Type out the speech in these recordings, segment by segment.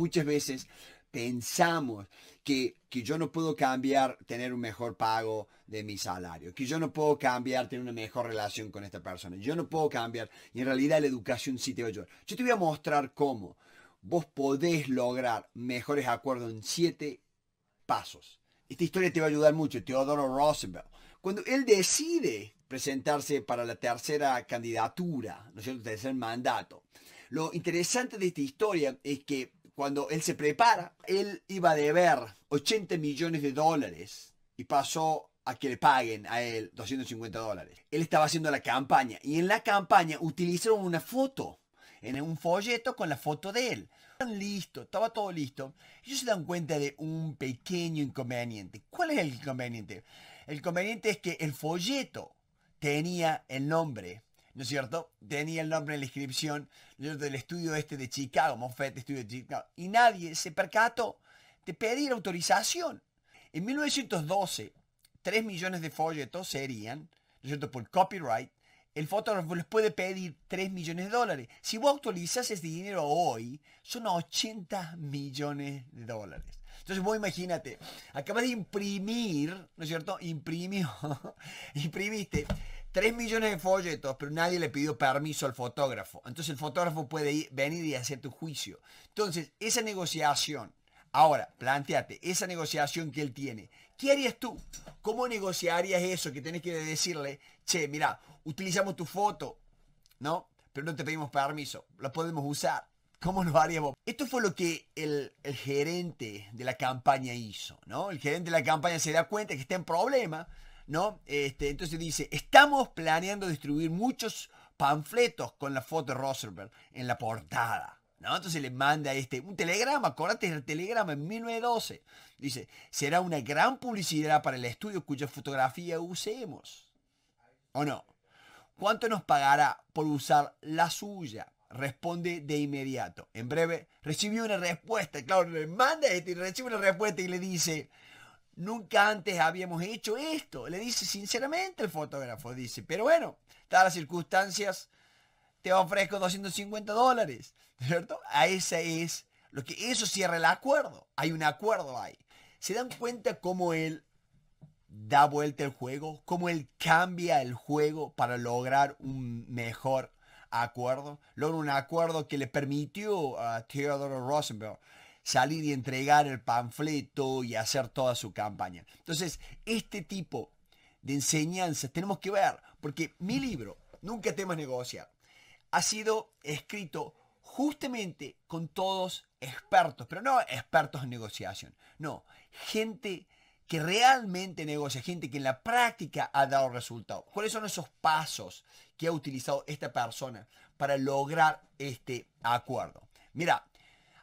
Muchas veces pensamos que, que, yo no puedo cambiar tener un mejor pago de mi salario, que yo no puedo cambiar tener una mejor relación con esta persona, yo no puedo cambiar. Y en realidad la educación sí te va a ayudar. Yo te voy a mostrar cómo vos podés lograr mejores acuerdos en siete pasos. Esta historia te va a ayudar mucho, Teodoro Roosevelt. Cuando él decide presentarse para la tercera candidatura, ¿no es cierto?, tercer mandato. Lo interesante de esta historia es que cuando él se prepara, él iba a deber 80 millones de dólares y pasó a que le paguen a él 250 dólares. Él estaba haciendo la campaña y en la campaña utilizaron una foto, en un folleto con la foto de él. Listo, estaba todo listo. Ellos se dan cuenta de un pequeño inconveniente. ¿Cuál es el inconveniente? El inconveniente es que el folleto tenía el nombre ¿no es cierto? Tenía el nombre en la inscripción del estudio este de Chicago, Moffett Estudio de Chicago, y nadie se percató de pedir autorización. En 1912, 3 millones de folletos serían, ¿no es cierto?, por copyright, el fotógrafo les puede pedir 3 millones de dólares. Si vos actualizas ese dinero hoy, son 80 millones de dólares. Entonces vos imagínate, acabas de imprimir, ¿no es cierto? Imprimió, imprimiste 3 millones de folletos, pero nadie le pidió permiso al fotógrafo. Entonces el fotógrafo puede ir, venir y hacer tu juicio. Entonces, esa negociación, ahora, planteate, esa negociación que él tiene, ¿qué harías tú? ¿Cómo negociarías eso que tienes que decirle, che, mira, utilizamos tu foto, ¿no? Pero no te pedimos permiso, la podemos usar. ¿Cómo lo haríamos? Esto fue lo que el, el, gerente de la campaña hizo, ¿no? El gerente de la campaña se da cuenta que está en problema, este, entonces dice, estamos planeando distribuir muchos panfletos con la foto de Roosevelt en la portada. Entonces le manda este, un telegrama, acordate el telegrama en 1912. Dice, será una gran publicidad para el estudio cuya fotografía usemos. ¿O no? ¿Cuánto nos pagará por usar la suya? Responde de inmediato. En breve recibió una respuesta. Claro, le manda este y recibe una respuesta y le dice, Nunca antes habíamos hecho esto. Le dice sinceramente el fotógrafo, dice, pero bueno, dadas las circunstancias, te ofrezco 250 dólares, ¿cierto? A ese es lo que eso cierra el acuerdo. Hay un acuerdo ahí. ¿Se dan cuenta cómo él da vuelta el juego? ¿Cómo él cambia el juego para lograr un mejor acuerdo? Logra un acuerdo que le permitió a Theodore Rosenberg salir y entregar el panfleto y hacer toda su campaña. Entonces, este tipo de enseñanzas tenemos que ver, porque mi libro, Nunca temas negociar, ha sido escrito justamente con todos expertos, pero no expertos en negociación, no, gente que realmente negocia, gente que en la práctica ha dado resultados. ¿Cuáles son esos pasos que ha utilizado esta persona para lograr este acuerdo? Mira,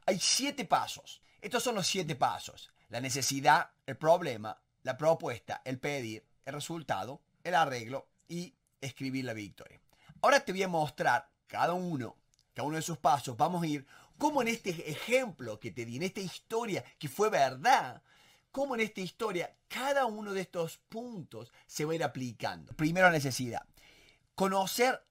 hay siete pasos. Estos son los siete pasos. La necesidad, el problema, la propuesta, el pedir, el resultado, el arreglo y escribir la victoria. Ahora te voy a mostrar cada uno, cada uno de esos pasos. Vamos a ir como en este ejemplo que te di, en esta historia que fue verdad, como en esta historia cada uno de estos puntos se va a ir aplicando. Primero necesidad. Conocer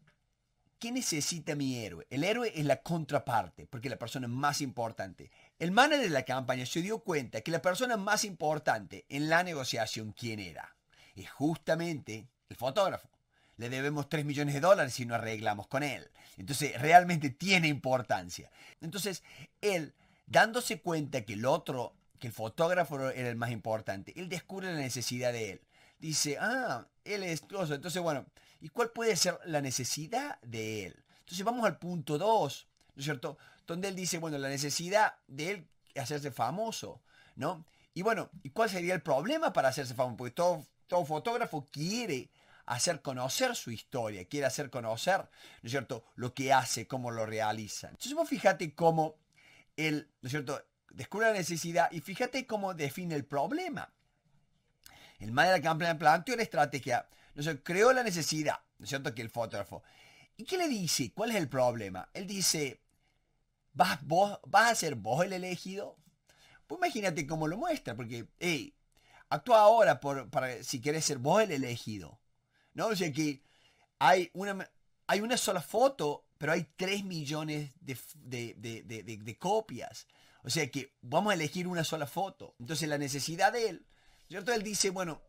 ¿Qué necesita mi héroe? El héroe es la contraparte, porque la persona más importante. El manager de la campaña se dio cuenta que la persona más importante en la negociación, ¿quién era? Es justamente el fotógrafo. Le debemos 3 millones de dólares si no arreglamos con él. Entonces, realmente tiene importancia. Entonces, él, dándose cuenta que el otro, que el fotógrafo era el más importante, él descubre la necesidad de él. Dice, ah, él es... Entonces, bueno, y cuál puede ser la necesidad de él. Entonces vamos al punto 2, ¿no es cierto? Donde él dice, bueno, la necesidad de él hacerse famoso, ¿no? Y bueno, ¿y cuál sería el problema para hacerse famoso? Porque todo, fotógrafo quiere hacer conocer su historia, quiere hacer conocer, ¿no es cierto?, lo que hace, cómo lo realiza. Entonces vos fíjate cómo él, ¿no es cierto?, descubre la necesidad y fíjate cómo define el problema. El Madera Camp planteó una estrategia, ¿no creó la necesidad, ¿no es cierto?, que el fotógrafo. ¿Y qué le dice? ¿Cuál es el problema? Él dice, ¿vas, a ser vos el elegido? Pues imagínate cómo lo muestra, porque, hey, actúa ahora por, para, si querés ser vos el elegido. ¿No? O sea que hay una, hay una sola foto, pero hay 3 millones de copias. O sea que vamos a elegir una sola foto. Entonces la necesidad de él él dice, bueno,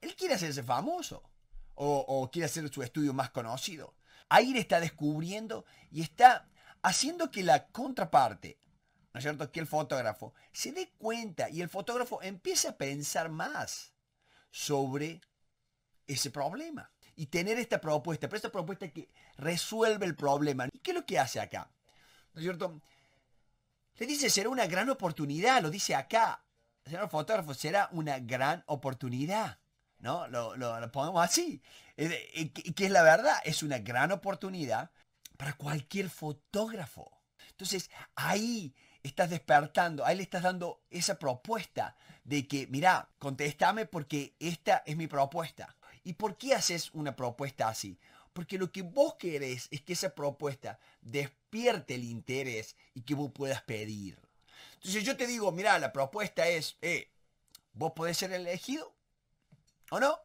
él quiere hacerse famoso o, quiere hacer su estudio más conocido. Aire está descubriendo y está haciendo que la contraparte, ¿no es cierto? Que el fotógrafo se dé cuenta y el fotógrafo empiece a pensar más sobre ese problema y tener esta propuesta, pero esta propuesta que resuelve el problema. ¿Y qué es lo que hace acá? cierto? Le dice, será una gran oportunidad, lo dice acá señor fotógrafo, será una gran oportunidad. ¿No? Lo, lo, ponemos así. Que es la verdad, es una gran oportunidad para cualquier fotógrafo. Entonces, ahí estás despertando, ahí le estás dando esa propuesta de que, mira, contéstame porque esta es mi propuesta. ¿Y por qué haces una propuesta así? Porque lo que vos querés es que esa propuesta despierte el interés y que vos puedas pedir. Entonces yo te digo, mira, la propuesta es, eh, vos podés ser elegido o no,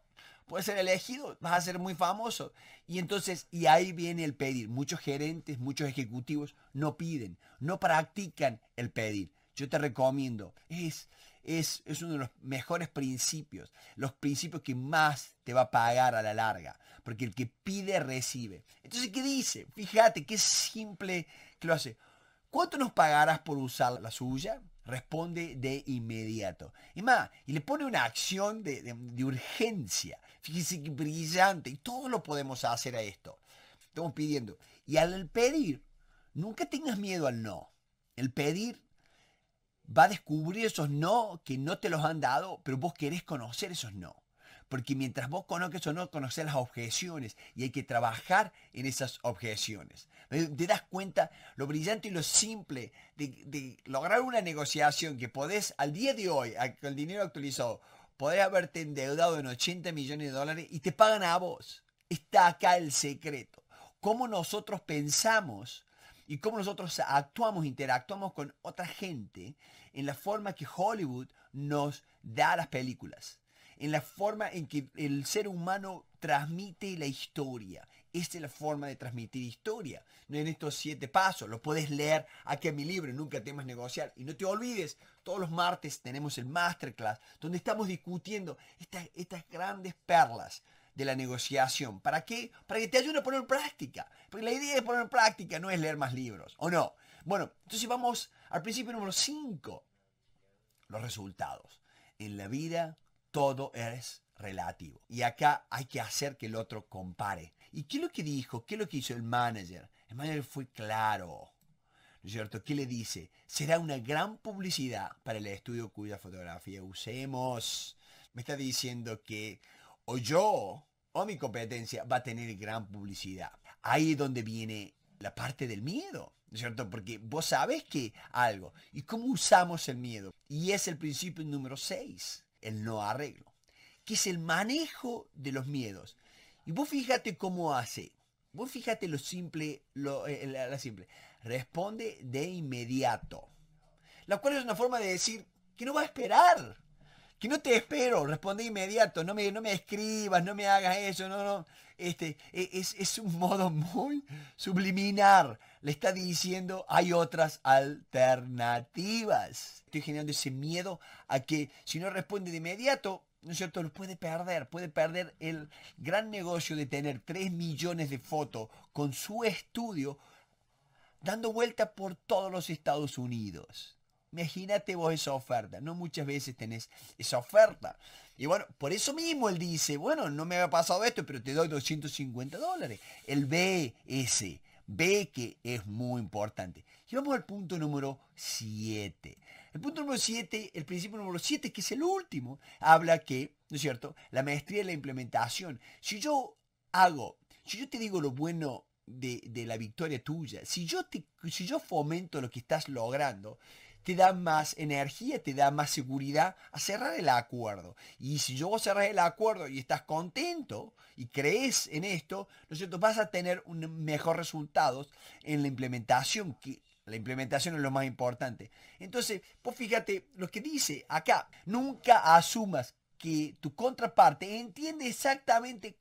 puedes ser elegido, vas a ser muy famoso. Y entonces, y ahí viene el pedir. Muchos gerentes, muchos ejecutivos no piden, no practican el pedir. Yo te recomiendo, es, es, es uno de los mejores principios, los principios que más te va a pagar a la larga, porque el que pide recibe. Entonces, ¿qué dice? Fíjate, qué simple que lo hace. ¿Cuánto nos pagarás por usar la suya? Responde de inmediato. Y más, y le pone una acción de, urgencia. Fíjese que brillante. Y todo lo podemos hacer a esto. Estamos pidiendo. Y al pedir, nunca tengas miedo al no. El pedir va a descubrir esos no que no te los han dado, pero vos querés conocer esos no. Porque mientras vos conozcas o no, conoces las objeciones y hay que trabajar en esas objeciones. Eh, te das cuenta lo brillante y lo simple de, lograr una negociación que podés al día de hoy, con el dinero actualizado, podés haberte endeudado en 80 millones de dólares y te pagan a vos. Está acá el secreto. Cómo nosotros pensamos y cómo nosotros actuamos, interactuamos con otra gente en la forma que Hollywood nos da las películas en la forma en que el ser humano transmite la historia. Esta es la forma de transmitir historia. No en estos siete pasos. Lo puedes leer aquí en mi libro, Nunca temas negociar. Y no te olvides, todos los martes tenemos el masterclass donde estamos discutiendo estas, estas grandes perlas de la negociación. ¿Para qué? Para que te ayude a poner en práctica. Porque la idea es poner en práctica no es leer más libros, ¿o no? Bueno, entonces vamos al principio número 5, los resultados. En la vida todo es relativo. Y acá hay que hacer que el otro compare. ¿Y qué es lo que dijo? ¿Qué es lo que hizo el manager? El manager fue claro. cierto? ¿Qué le dice? Será una gran publicidad para el estudio cuya fotografía usemos. Me está diciendo que o yo o mi competencia va a tener gran publicidad. Ahí es donde viene la parte del miedo, ¿no es cierto? Porque vos sabes que algo. ¿Y cómo usamos el miedo? Y es el principio número 6 el no arreglo, que es el manejo de los miedos. Y vos fíjate cómo hace. Vos fíjate lo simple, lo, eh, simple. Responde de inmediato. La cual es una forma de decir que no va a esperar que no te espero, responde inmediato, no me, no me escribas, no me hagas eso, no, no. Este, e, es, es un modo muy subliminar. Le está diciendo, hay otras alternativas. Estoy generando ese miedo a que si no responde de inmediato, ¿no es cierto? Lo puede perder, puede perder el gran negocio de tener 3 millones de fotos con su estudio dando vuelta por todos los Estados Unidos. Imagínate vos esa oferta, no muchas veces tenés esa oferta. Y bueno, por eso mismo él dice, bueno, no me había pasado esto, pero te doy 250 dólares. Él ve ese, ve que es muy importante. Y vamos al punto número 7. El punto número 7, el principio número 7, que es el último, habla que, ¿no es cierto?, la maestría de la implementación. Si yo hago, si yo te digo lo bueno de, la victoria tuya, si yo, si yo fomento lo que estás logrando, te da más energía, te da más seguridad a cerrar el acuerdo. Y si yo cerras el acuerdo y estás contento y crees en esto, ¿no cierto? Vas a tener un mejor resultados en la implementación, que la implementación es lo más importante. Entonces, pues fíjate lo que dice acá, nunca asumas que tu contraparte entiende exactamente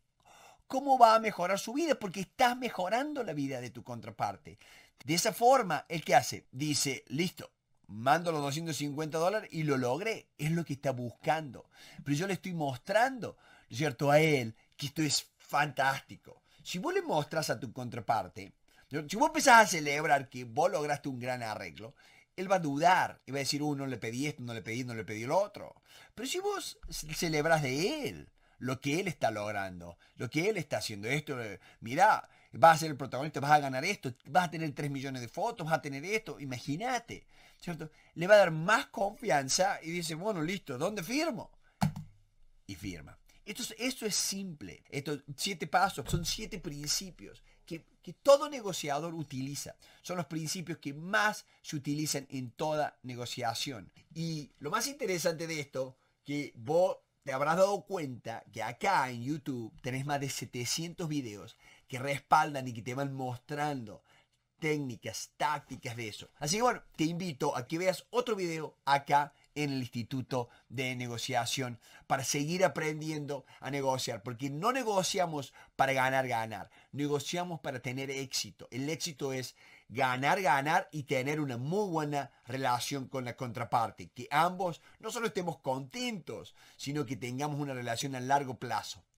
cómo va a mejorar su vida, porque estás mejorando la vida de tu contraparte. De esa forma, ¿el que hace? Dice, listo, mando los 250 dólares y lo logré. Es lo que está buscando. Pero yo le estoy mostrando, ¿cierto? A él que esto es fantástico. Si vos le mostras a tu contraparte, si vos empezás a celebrar que vos lograste un gran arreglo, él va a dudar y va a decir, uno uh, le pedí esto, no le pedí, no le pedí lo otro. Pero si vos celebras de él lo que él está logrando, lo que él está haciendo, esto, eh, mirá, vas a ser el protagonista, vas a ganar esto, vas a tener 3 millones de fotos, vas a tener esto, imagínate, ¿cierto? Le va a dar más confianza y dice, bueno, listo, ¿dónde firmo? Y firma. Esto, es simple, estos siete pasos, son siete principios que, que, todo negociador utiliza. Son los principios que más se utilizan en toda negociación. Y lo más interesante de esto, que vos te habrás dado cuenta que acá en YouTube tenés más de 700 videos que respaldan y que te van mostrando técnicas, tácticas de eso. Así que bueno, te invito a que veas otro video acá en el Instituto de Negociación para seguir aprendiendo a negociar, porque no negociamos para ganar, ganar, negociamos para tener éxito. El éxito es ganar, ganar y tener una muy buena relación con la contraparte, que ambos no solo estemos contentos, sino que tengamos una relación a largo plazo.